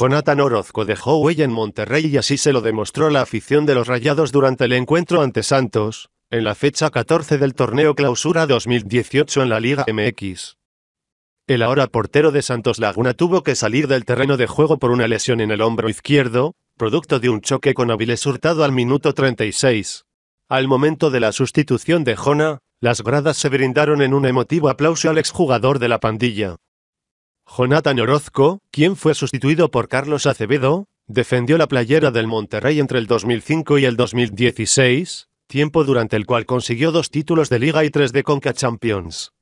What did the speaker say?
Jonathan Orozco dejó huella en Monterrey y así se lo demostró la afición de los Rayados durante el encuentro ante Santos, en la fecha 14 del torneo Clausura 2018 en la Liga MX. El ahora portero de Santos Laguna tuvo que salir del terreno de juego por una lesión en el hombro izquierdo, producto de un choque con hábiles Hurtado al minuto 36. Al momento de la sustitución de Jona, las gradas se brindaron en un emotivo aplauso al exjugador de la pandilla. Jonathan Orozco, quien fue sustituido por Carlos Acevedo, defendió la playera del Monterrey entre el 2005 y el 2016, tiempo durante el cual consiguió dos títulos de liga y tres de Conca Champions.